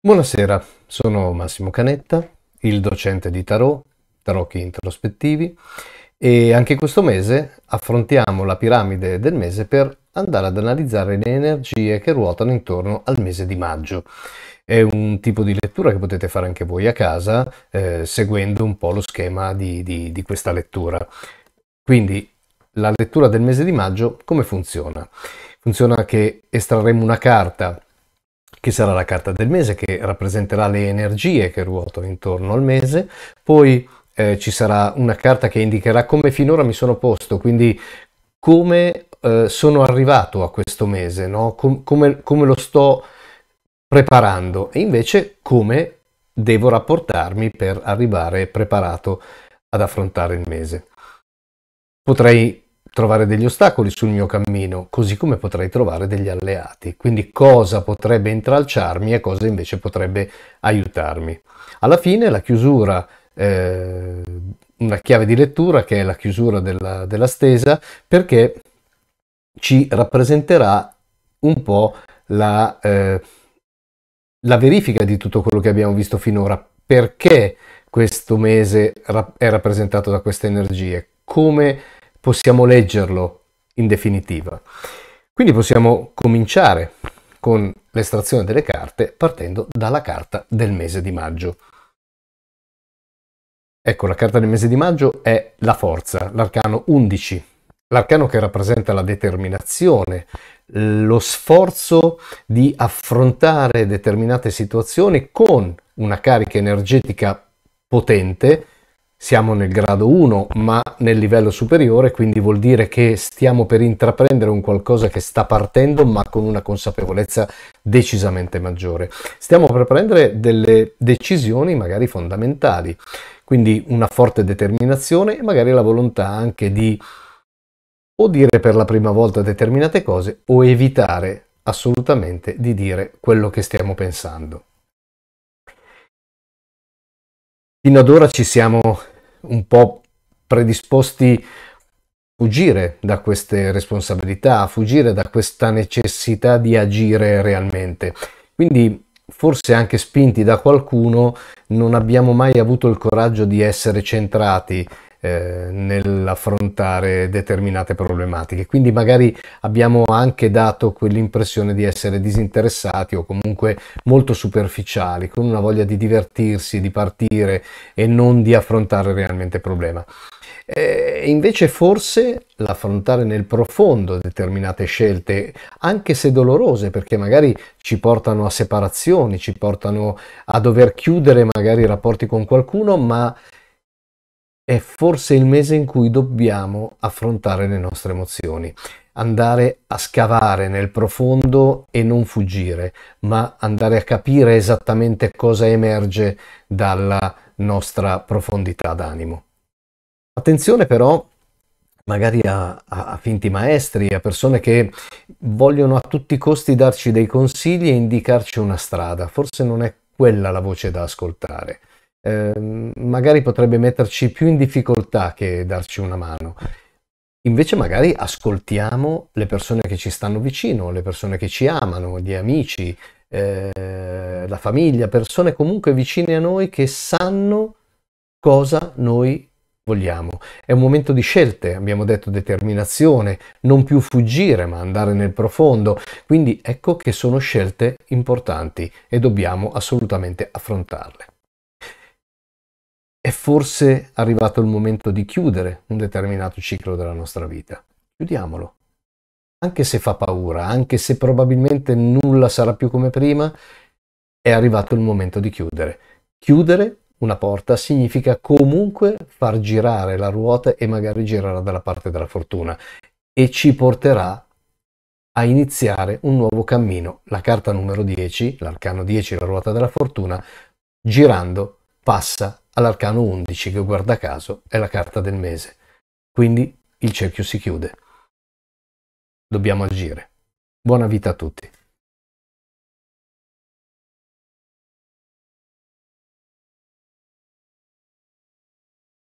Buonasera, sono Massimo Canetta, il docente di Tarot, Tarocchi Introspettivi e anche questo mese affrontiamo la piramide del mese per andare ad analizzare le energie che ruotano intorno al mese di maggio. È un tipo di lettura che potete fare anche voi a casa eh, seguendo un po' lo schema di, di, di questa lettura. Quindi la lettura del mese di maggio come funziona? Funziona che estrarremo una carta che sarà la carta del mese che rappresenterà le energie che ruotano intorno al mese, poi eh, ci sarà una carta che indicherà come finora mi sono posto, quindi come eh, sono arrivato a questo mese, no? Com- come, come lo sto preparando e invece come devo rapportarmi per arrivare preparato ad affrontare il mese. Potrei trovare degli ostacoli sul mio cammino, così come potrei trovare degli alleati. Quindi cosa potrebbe intralciarmi e cosa invece potrebbe aiutarmi. Alla fine la chiusura, eh, una chiave di lettura che è la chiusura della, della stesa, perché ci rappresenterà un po' la, eh, la verifica di tutto quello che abbiamo visto finora. Perché questo mese è rappresentato da queste energie? Come possiamo leggerlo in definitiva. Quindi possiamo cominciare con l'estrazione delle carte partendo dalla carta del mese di maggio. Ecco, la carta del mese di maggio è la forza, l'arcano 11, l'arcano che rappresenta la determinazione, lo sforzo di affrontare determinate situazioni con una carica energetica potente siamo nel grado 1 ma nel livello superiore, quindi vuol dire che stiamo per intraprendere un qualcosa che sta partendo ma con una consapevolezza decisamente maggiore. Stiamo per prendere delle decisioni magari fondamentali, quindi una forte determinazione e magari la volontà anche di o dire per la prima volta determinate cose o evitare assolutamente di dire quello che stiamo pensando. fino ad ora ci siamo un po' predisposti a fuggire da queste responsabilità, a fuggire da questa necessità di agire realmente. Quindi forse anche spinti da qualcuno non abbiamo mai avuto il coraggio di essere centrati eh, nell'affrontare determinate problematiche. Quindi magari abbiamo anche dato quell'impressione di essere disinteressati o comunque molto superficiali, con una voglia di divertirsi, di partire e non di affrontare realmente il problema. Eh, invece forse l'affrontare nel profondo determinate scelte, anche se dolorose, perché magari ci portano a separazioni, ci portano a dover chiudere magari i rapporti con qualcuno, ma è forse il mese in cui dobbiamo affrontare le nostre emozioni, andare a scavare nel profondo e non fuggire, ma andare a capire esattamente cosa emerge dalla nostra profondità d'animo. Attenzione però magari a, a, finti maestri, a persone che vogliono a tutti i costi darci dei consigli e indicarci una strada. Forse non è quella la voce da ascoltare. Ehm, magari potrebbe metterci più in difficoltà che darci una mano. Invece magari ascoltiamo le persone che ci stanno vicino, le persone che ci amano, gli amici, eh, la famiglia, persone comunque vicine a noi che sanno cosa noi vogliamo. È un momento di scelte, abbiamo detto determinazione, non più fuggire ma andare nel profondo. Quindi ecco che sono scelte importanti e dobbiamo assolutamente affrontarle è forse arrivato il momento di chiudere un determinato ciclo della nostra vita. Chiudiamolo. Anche se fa paura, anche se probabilmente nulla sarà più come prima, è arrivato il momento di chiudere. Chiudere una porta significa comunque far girare la ruota e magari girarla dalla parte della fortuna e ci porterà a iniziare un nuovo cammino. La carta numero 10, l'arcano 10, la ruota della fortuna, girando passa all'arcano 11 che guarda caso è la carta del mese. Quindi il cerchio si chiude. Dobbiamo agire. Buona vita a tutti.